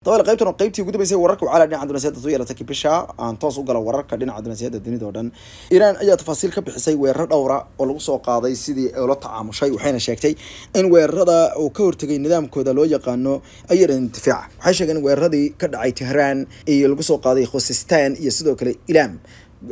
dabale qaybtan qaybtii ugu dambeysay wararka wacala dhinaca dunaasiyadda soo yeelatay kibisha aan toos u galo wararka dhinaca dunaasiyadda dunida oo dhan iiraan ayaa tafaasiil ka bixisay weeraro dhowra oo lagu soo qaaday sidii ula tacaamushay waxayna sheegtay in weerarada uu ka hortegay nidaamkooda loo yaqaano ayaran intifaaca waxay sheegeen in weeraradii ka dhacay tehraan iyo lagu soo qaaday khusistan iyo sidoo kale ilaam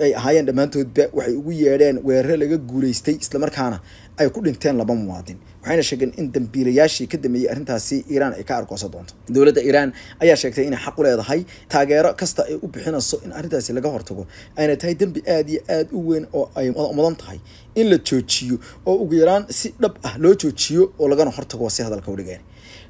ay ahaayeen dhammaantoodba waxay ugu yeedheen weeraro laga guuleystay islamarkaana ay ku dhinteen laba muwaadin waxayna sheegeen in dambiilayaashii ka dameeyey arrintaasi iiraan ay ka argoosan doonto dowladda iiraan ayaa sheegtay inay xaq u leedahay taageero kasta ay u bixinayso in arrintaasi laga hortago ayna tahay dembi aada iyo aada u weyn oo ay mudan tahay in la joojiyo oo ugu yaraan si dhab ah loo joojiyo oo lagana hortago si hadalka dhigeen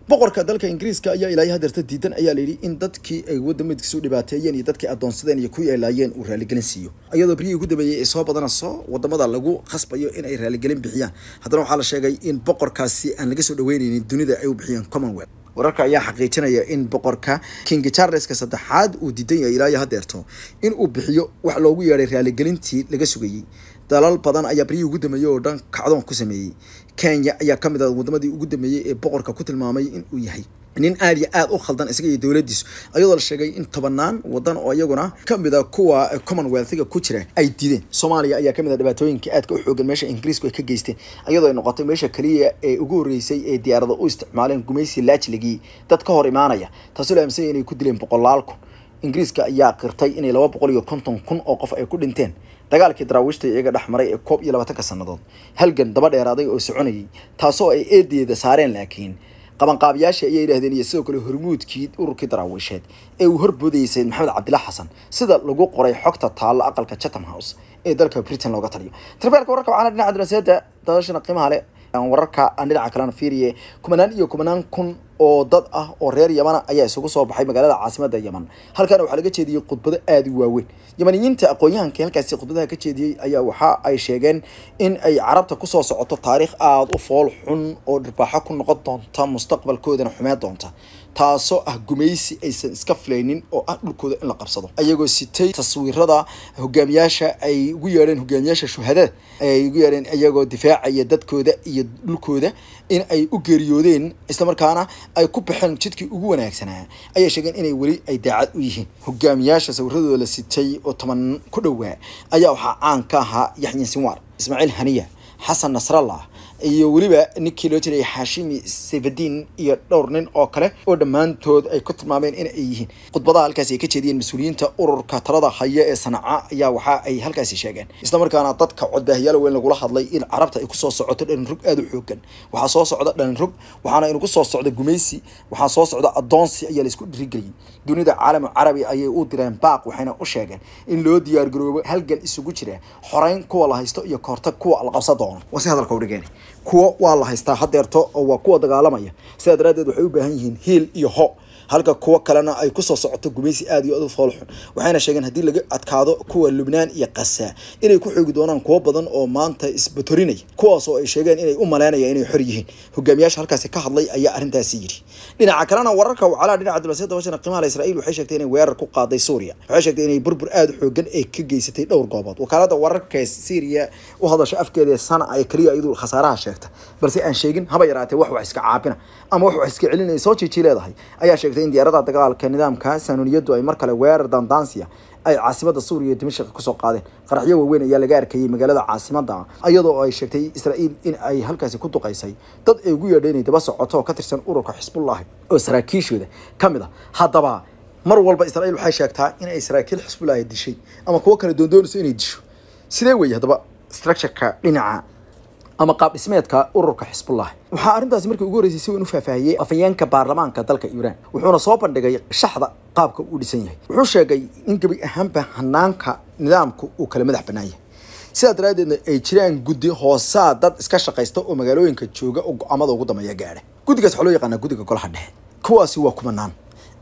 boqorka dalka ingiriiska ayaa ilaahay hadeerta diidan ayaa layidhi in dadkii ay wadamadiisu u dhibaateeyeen iyo dadkii addoonsadeen iyo ku yeelaayeen uu raaligelin siiyo iyadoo berihii ugu dambeeyey ay soo badanayso wadamada lagu khasbayo inay raaligelin bixiyaan haddana waxaa la sheegay in boqorkaasi aan laga soo dhaweynaynin dunida ay u bixiyeen commonwealth wararka ayaa xaqiijinaya in boqorka king charleska saddexaad uu diidan yahay ilaayo hadeerto in uu bixiyo wax loogu yeedhay raaligelintii laga sugayey dalal badan ayaa baryihii ugu dambeeyey oo dhan kacdoon ku sameeyey kenya ayaa ka mid ah wadamadii ugu dambeeyey ee boqorka ku tilmaamay inuu yahay nin aad iyo aad u khaldan isaga iyo dowladiisu ayadoo la sheegay in tobanaan wadan oo iyaguna kamid a ah kuwa commonwealthiga ku jira ay diideen soomaaliya ayaa kamid a ah dhibaatooyinka aadka u xoogan meesha ingiriisku ay ka geysteen iyadoo ay noqotay meesha keliya ee ugu horreysay ee diyaarada u isticmaaleen gumaysi laajligii dad ka hor imaanaya taasoo la aaminsanaya inay ku dileen boqolaal kun ingiriiska ayaa qirtay inay laba boqol iyo konton kun oo qof ay ku dhinteen dagaalkii daraawiishta iyaga dhexmaray ee koob iyo labaatanka sannadood halgan daba dheeraaday oo soconayay taasoo ay eedeeda saareen laakiin qabanqaabiyaasha ayay yidhaahdeen iyo sidoo kale hormuudkii ururkii daraawiisheed ee uu horboodayay sayid maxamed cabdilla xasan sida lagu qoray xogta taallo aqalka chatham house ee dalka britain looga taliyo tarbeelka wararka waxaana dhinaca daraasada daadashana qiimaha leh wararka aan dhinaca kalena fiiriye kumanaan iyo kumanaan kun oo dad ah oo reer yamana ayaa isugu soo baxay magaalada caasimada yaman halkaana waxaa laga jeediyey khudbado aada u waaweyn yamaniyiinta aqoon-yahanka halkaasi khudbadaha ka jeediyey ayaa waxa ay sheegeen in ay carabta kusoo socoto taariikh aada u fool xun oo dhirbaaxo ku noqon doonta mustaqbalkoodana xumee doonta taasoo ah gumaysi aysan iska filaynin oo ah dhulkooda in la qabsado ayagoo sitay taswiirada hogaamiyaasha ay ugu yeedheen hogaamiyaasha shuhadada ay ugu yeedheen iyagoo difaacaya dadkooda iyo dhulkooda in ay u geeriyoodeen isla markaana ay ku baxeen jidkii ugu wanaagsanaa ayaa sheegeen inay weli ay daacad u yihiin hogaamiyaasha sawiradooda la sitay oo toban ku dhowaa ayaa waxaa caan ka ahaa yaxya sinwaar ismaaciil haniya xasan nasrallah iyo weliba ninkii loo jirayay xaashimi sefadin iyo dhowr nin oo kale oo dhammaantood ay ku tilmaameen in ay yihiin khudbadaha halkaasi ay ka jeediyeen mas-uuliyiinta ururka talada haya ee sanaca ayaa waxa ay halkaasi sheegeen isla markaana dadka codbaahiyaal weyn lagula hadlay in carabta ay kusoo socoto dhalinrug aada u xoogan waxaa soo socda dhalinrug waxaana inagu soo socda gumaysi waxaa soo socda adoonsi ayaa laysku dhirigeliyey dunida caalamu carabi ayay u direen baaq waxayna u sheegeen in loo diyaargaroobo halgan isugu jira horeyn kuwa la haysto iyo koortag kuwa la qabsa doono waa si hadalka udhigeen kuwo waa la haystaa hadeerto oo waa kuwa dagaalamaya sidaa daraaddeed waxay u baahan yihiin hiil iyo ho halka kuwo kalena ay kusoo socoto gumeysi aad iyo aad u foolxun waxayna sheegeen haddii laga adkaado kuwa lubnaan iyo qasaa inay ku xoogi doonaan kuwo badan oo maanta isbatorinaya kuwaasoo ay sheegeen inay u malaynayaan inay xor yihiin hogaamiyaasha halkaasi ka hadlay ayaa arrintaasi yidhi dhinaca kalena wararka wacalaa dhinaca diblasiyada washington qiimaha israa'iil waxay sheegtay inay weerar ku qaaday suuriya waxay sheegtay inay burbur aada xoogan ee ka geysatay dhowr goobood wakaalada wararka syriya u hadasha afkeeda sana ay kaliya iyadu khasaaraha sheegta balse aan sheegin haba yaraatee wax wax iska caabina ama wax wax iska celinaya soo jiiji ayaa sheegtay xiriirtay in diyaaradaha dagaalka nidaamka saanuuniyadu ay mar kale weerar dandansiya ay caasimada suuriya iyo dimashaq kusoo qaadeen qaraxyo waaweyn ayaa laga arkayay magaalada caasimadda iyadoo ay sheegtay israa'iil in ay halkaasi ku duqaysay dad ay ugu yeedheen inay daba socoto oo ka tirsan ururka xisbullaahi oo saraakiishooda ka mid ah haddaba mar walba israa'iil waxay sheegtaa inay saraakiil xisbullaahi dishay ama kuwo kale doondoonayso inay disho sidee weeye haddaba structureka dhinaca ama qaab dhismeedka ururka xisbullah waxaa arrintaasi markii ugu horreysay si weyn u faahfaahiyey afhayeenka baarlamaanka dalka iiraan wuxuuna soo bandhigay shaxda qaabka uu dhisan yahay wuxuu sheegay in gebi ahaanba hanaanka nidaamku uu kala madax bannaan yahay sidaa daraaddeedna ay jiraan guddi hoosaa dad iska shaqaysta oo magaalooyinka jooga oo go-aamada ugu dambeeya gaadha guddigaas waxaa loo yaqaanaa guddiga golaha dhexe kuwaasi waa kumanaan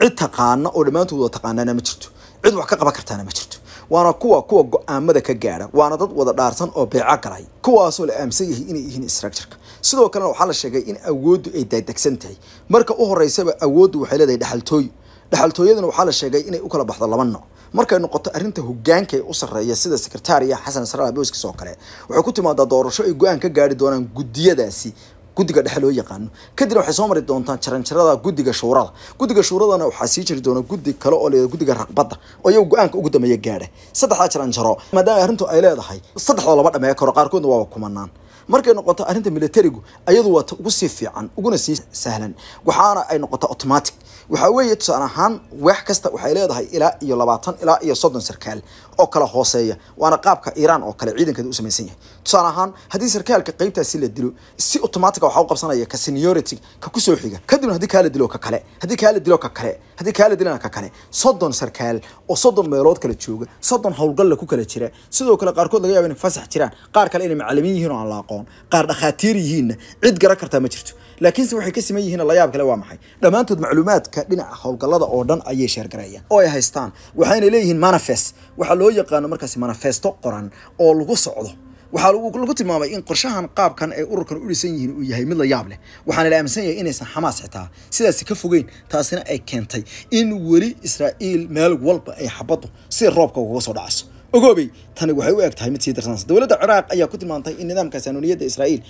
cid taqaana oo dhammaantood wada taqaanaana ma jirto cid wax ka qaban kartaana ma jirto waana kuwa kuwa go-aamada ka gaadha waana dad wada dhaarsan oo beeco galay kuwaasoo la aaminsan yahay inay yihiin structureka sidoo kalena waxaa la sheegay in awooddu ay daadegsan tahay marka u horeysaba awooddu waxay leedahay dhaxaltooyo dhexaltooyadana waxaa la sheegay inay u kala baxdo laba nooc markay noqoto arinta hogaanka ee u sarreeya sida sekretariya xasan srala booskiis oo kale waxay ku timaadaa doorasho ay go-aan ka gaari doonaan guddiyadaasi guddiga dhexe loo yaqaano kadibna waxay soo mari doontaan jaranjarada guddiga shuurada gudiga shuuradana waxaa sii jiri doona guddi kale oo leeda guddiga raqbadda oo iyagu go-aanka ugu dambeeya gaadha saddexdaa jaranjaro maadaama arrintu ay leedahay saddexdoo lama dhameeya karo qaarkoodna waaba kumanaan markay noqoto arinta militarigu ayadu waa ugu sii fiican uguna sii sahlan waxaana ay noqoto automatic waxaa weeye tusaal ahaan wax kasta waxay leedahay ilaa iyo labaatan ilaa iyo soddon sarkaal oo kala hooseeya waana qaabka iiraan oo kale ciidankeeda u samaysan yahay tusaale ahaan haddii sarkaalka qaybtaasi la dilo si automatic ah waxaa u qabsanaya ka seniority ka kusoo xiga kadibna haddii kaa la dilo ka kale haddii kaa la dilo ka kale haddii kaa la kale soddon sarkaal oo soddon meelood kala jooga soddon howlgalla ku kala jira sidoo kale qaarkood laga yaaba inay fasax jiraan qaar kale inay macalimiin yihiin oo aan la aqoon qaar dhakhaatiir yihiinna cid garan kartaa ma jirto laakiinse waxay ka siman yihiin layaab kale waa maxay dhammaantood macluumaadka dhinaca howlgallada oo dhan ayay sheergarayaan oo ay haystaan waxayna leeyihiin manifest waxaa loo yaqaano markaasi manifesto qoran oo lagu socdo waxaa lagu tilmaamay in qorshahan qaabkan ay ururkan u dhisan yihiin uu yahay mid la yaab leh waxaana la aaminsan yahay inaysan xamaas xitaa sidaasi ka fogeyn taasina ay keentay in weli israa'iil meel walba ay xabaddu si roobka ugaga soo dhacayso ogoobey tani waxay u eg tahay mid sii darsanaysa dowladda ciraaq ayaa ku tilmaantay in nidaamka saanuniyadda israa'iil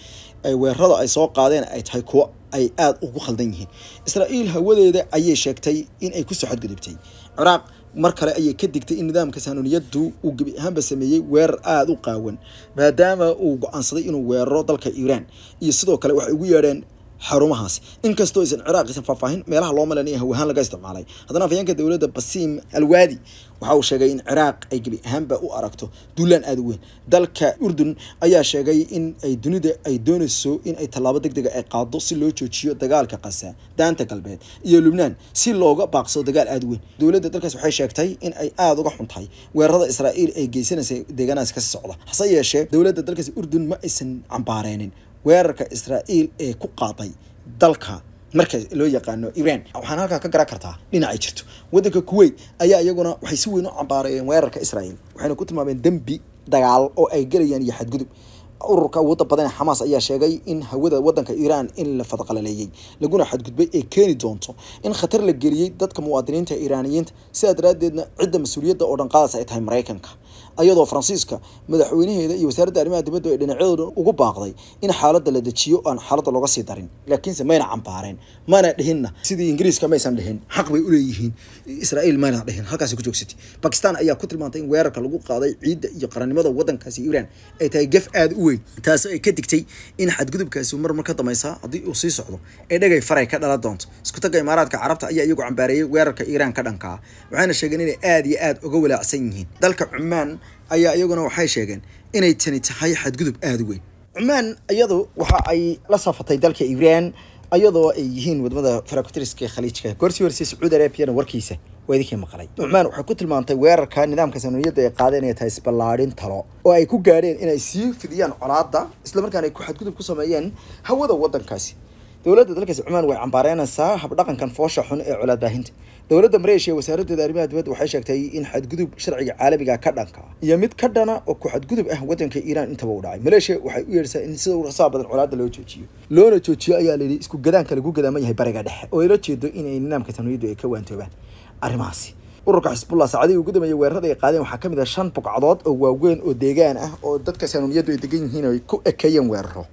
ay weerarada ay soo qaadeen ay tahay kuwa ay aada ugu khaldan yihiin israa'iil hawadeeda ayay sheegtay in ay kusoo xadgudubtay ciraaq mar kale ayay ka digtay in nidaamka saanuniyadu uu gebi ahaanba sameeyey weerar aada u qaawan maadaama uu go-aansaday inuu weeraro dalka iiraan iyo sidoo kale waxay ugu yeedheen xarumahaasi inkastoo aysan ciraaq aysan faahfaahin meelaha loo malanaya hawi ahaan laga isticmaalay haddana afayeenka dowladda basiim alwaadi waxa uu sheegay in ciraaq ay gebi ahaanba u aragto duulaan aada u weyn dalka urdun ayaa sheegay in ay dunida ay doonayso in ay tallaabo deg dega ah ay qaado si loo joojiyo dagaalka qasa daanta galbeed iyo lubnaan si looga baaqso dagaal aada u weyn dowladda dalkaas waxay sheegtay in ay aada uga xuntahay weerarada israa'iil ay geysanaysay deegaanaas ka socda hase yeeshee dowladda dalkaas urdun ma aysan cambaareenin weerarka israa'iil ee ku qaaday dalka marka loo yaqaano iran waxaan halkaa ka garan kartaa dhinacay jirto wadanka kuwait ayaa iyaguna waxay si weyn u cambaareeyeen weerarka israa'iil waxayna ku tilmaameen dembi dagaal oo ay gelayaan iyo xadgudub ururka ugu dad badan ee xamaas ayaa sheegay in hawada wadanka iiraan in la fadqalaleeyey laguna xadgudbay ee keeni doonto in khatar la geliyey dadka muwaadiniinta iiraaniyiinta sidaa daraaddeedna cidda mas-uuliyadda oo dhan qaadaysa ay tahay maraykanka ayadoo faransiiska madaxweynaheeda iyo wasaaradda arrimaha dibadda ay dhinacyadooda ugu baaqday in xaaladda la dejiyo aan xaaladda looga sii darin laakiinse mayna cambaareen mana dhihinna sidii ingiriiska maysan dhihin xaq bay u leeyihiin israa'iil mayna dhihin halkaasi ku joogsatay bakistan ayaa ku tilmaantay in weerarka lagu qaaday ciidda iyo qarannimada waddankaasi iiraan ay tahay gaf aada u weyn taasi ay ka digtay in xadgudubkaasi marmar ka dameysa haddii uu sii socdo ee dhagay faray ka dhalan doonto isku imaaraadka carabta ayaa iyagu cambaareeyey weerarka iiraan ka dhankaa waxayna sheegeen inay aada iyo aada uga walaacsan yihiin dalka cumaan cumaan ayaa iyaguna waxay sheegeen inay tani tahay xadgudub aada u weyn cumaan iyadu waxa ay la safatay dalka ibraan ayadoo ay yihiin wadamada farakutiriska khaliijka gorsiywarsi sacuudi arabiyana warkiisa waa idinkii maqlay cumaan waxay ku tilmaantay weerarka nidaamka sanuuniyadda ay qaadeen inay tahay isballaadhin talo oo ay ku gaadheen inay sii fidiyaan colaadda islamarkaana ay ku xadgudub ku sameeyeen hawada waddankaasi dowladda dalkaasi cumaan way cambaaraynaysaa habdhaqankan foosha xun ee colaad baahinta dowladda maleeshiya wasaaraddeeda arrimaha dibadda waxay sheegtay in xadgudub sharciga caalamiga ka dhanka iyo mid ka dhana oo ku xadgudub ah wadanka iiraan intaba u dhacay maleeshiya waxay u yeedhaysaa in sida urxsaa badan colaadda loo joojiyo loona joojiyo ayaa layidhi isku gadaanka lagu gadaaman yahay bariga dhexe oo ila jeedo inay nidaamka tanwiyaddu ay ka waantoobaan arrimahaasi ururka xisbullah saacadihii ugu dambeeyay weerarada ay qaadeen waxaa ka mid ah shan bukcadood oo waaweyn oo deegaan ah oo dadka saanuniyaddu ay degan yihiin ay ku ekeeyeen weeraro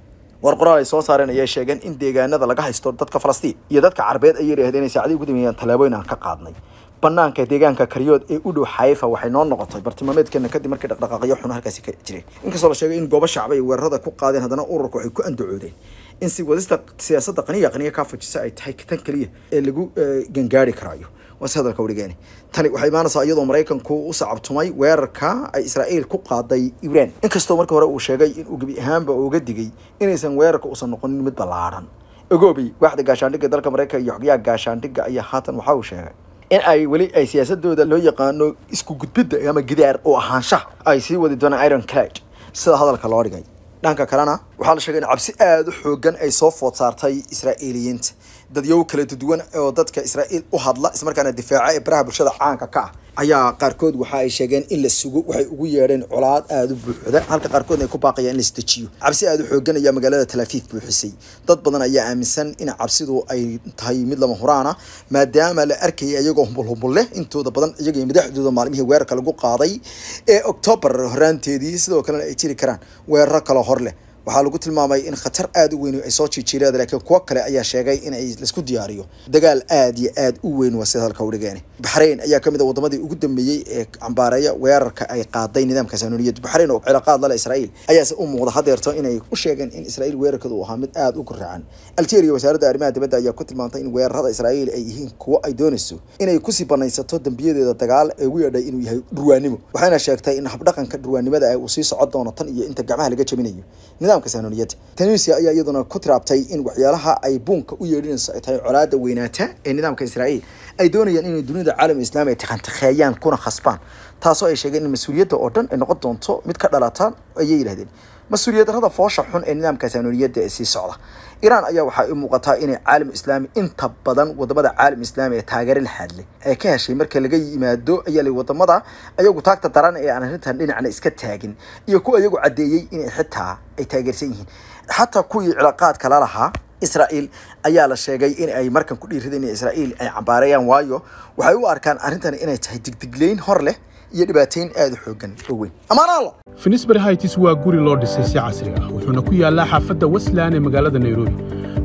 war qoraal ay soo saareen ayaa sheegeen in deegaanada laga haysto dadka falastiin iyo dadka carabeed ayay yidhaahdeen inay saacdi ugu dameeyaan tallaabooyin aan ka qaadnay banaanka deegaanka karyood ee u dhow xaifa waxay noo noqotay bartilmaameedkeena kadib markii dhaqdhaqaaqyo xun halkaasi ka jireen inkastoo la sheegay in goobo shacba ay weerarada ku qaadeen haddana ururka waxay ku andacoodeen in si wadista siyaasadda qaniya qaniya kaa fajisa ay tahay tan keliya ee lagu eh, gangaari karaayo waas hadalka warigeeni tani waxay imaanaysaa iyadoo maraykanku u sacabtumay weerarka ay israa'iil ku qaaday ibraan inkastoo marka hore uu sheegay inuu gebi ahaanba uga digay inaysan weerarka uusan noqonin mid ballaaran ogoobi waaxda gaashaandhigga dalka maraykanka iyo xogyaha gaashaandhigga ayaa haatan waxa uu sheegay in ay weli ay siyaasadooda loo yaqaano isku gudbidda ama gidaar oo ahaanshaha ay sii wadi doonaan iron clad sida hadalka loo dhigay dhanka kalena waxaa la sheegay in cabsi aada u xoogan ay soo food saartay israa'iiliyiinta dadyow kala duwan oo dadka israa'iil u hadla ismarkaana difaaca ee baraha bulshada caanka ka ah ayaa qaarkood waxa ay sheegeen in la sugo waxay ugu yeedheen colaad aada u buuxda halka qaarkoodna ay ku baaqayaan in la cabsi aada u xoogan ayaa magaalada talaafiif buuxisay dad badan ayaa aaminsan in cabsidu ay tahay mid lama huraana maadaama la arkayay iyagoo humbulhumbulleh humbul leh intooda badan iyaga madaxdooda maalmihii weerarka lagu qaaday ee oktoobar horaanteedii sidoo kalena ay jiri karaan weeraro kale hor leh waxaa lagu tilmaamay in khatar aada u weyn ay soo jiijiireen laakiin kuwo kale ayaa sheegay in ay laisku diyaariyo dagaal aada iyo aada u weyn waa sida halka udhigeene baxrayn ayaa kamid a ah wadamadii ugu dambeeyey ee cambaareeya weerarka ay qaaday nidaamka saanuniyadda baxrayn oo cilaaqaad lale israa'iil ayaase u muuqda hadeerto inay u sheegeen in israa'iil weerarkeedu uu ahaa mid aada u garaacan algeria wasaaradda arrimaha dibadda ayaa ku tilmaantay in weerarada israa'iil ay yihiin kuwo ay doonayso inay kusii banaysato dembiyadeeda dagaal ee ugu yeedhay inuu yahay dhurwaanimo waxayna sheegtay in habdhaqanka dhurwaanimada ah uu sii socon doono tan iyo inta gacmaha laga jebinayo nidaamka saanoniyadda tunisia ayaa iyaduna ku tiraabtay in waxyaalaha ay buunka u yeedhinayso ay tahay colaadda weynaata ee nidaamka israa'iil ay doonayaan inay dunida caalam islaami ay tiqantiqeeyaan kuna khasbaan taasoo ay sheegeen in mas-uuliyadda oo dhan ay noqon doonto mid ka dhalata ayay yidhahdeen mas darada foosha xun ee nidaamka saanoniyadda ee sii socda iraan ayaa waxaa u muuqataa inay caalam islaami inta badan wadamada caalam islaami ee taageero la hadlay ee ka heshay marka laga yimaado ayaa wadamada ayagu taagta daran ee aan arrintan dhinacna iska taagin iyo kuwa ayagu caddeeyey inay xitaa ay taageersan yihiin xataa kuwii cilaaqaadka la lahaa israael ayaa la sheegay in ay markan ku dhiiradeen israael ay cambaarayaan waayo waxay u arkaan arrintan inay tahay digdigleyn hor leh iyo dhibaatayn aad u xoogan oo weyn ammaanaalo finisbury haitis waa guri loo dhisay si casri ah wuxuuna ku yaallaa xaafadda westland ee magaalada nairobi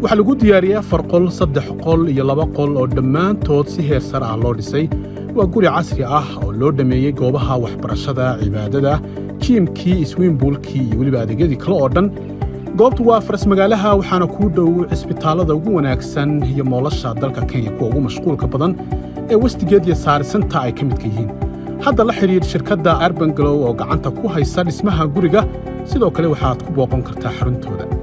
waxaa lagu diyaariyey afar qol saddex qol iyo laba qol oo dhammaantood si heer sar ah loo dhisay waa guri casri ah oo loo dhammeeyey goobaha waxbarashada cibaadada jiimkii iswiinbuulkii iyo weliba adeegyadii kale oo dhan goobtu waa faras magaalaha waxaana kuu dhow cisbitaallada ugu wanaagsan iyo moolasha dalka kenya kuwa ugu mashquulka badan ee westigeed iyo saarisanta ay ka midka yihiin hadda la xidhiir shirkadda arban oo gacanta ku haysa dhismaha guriga sidoo kale waxaad ku booqan kartaa xaruntooda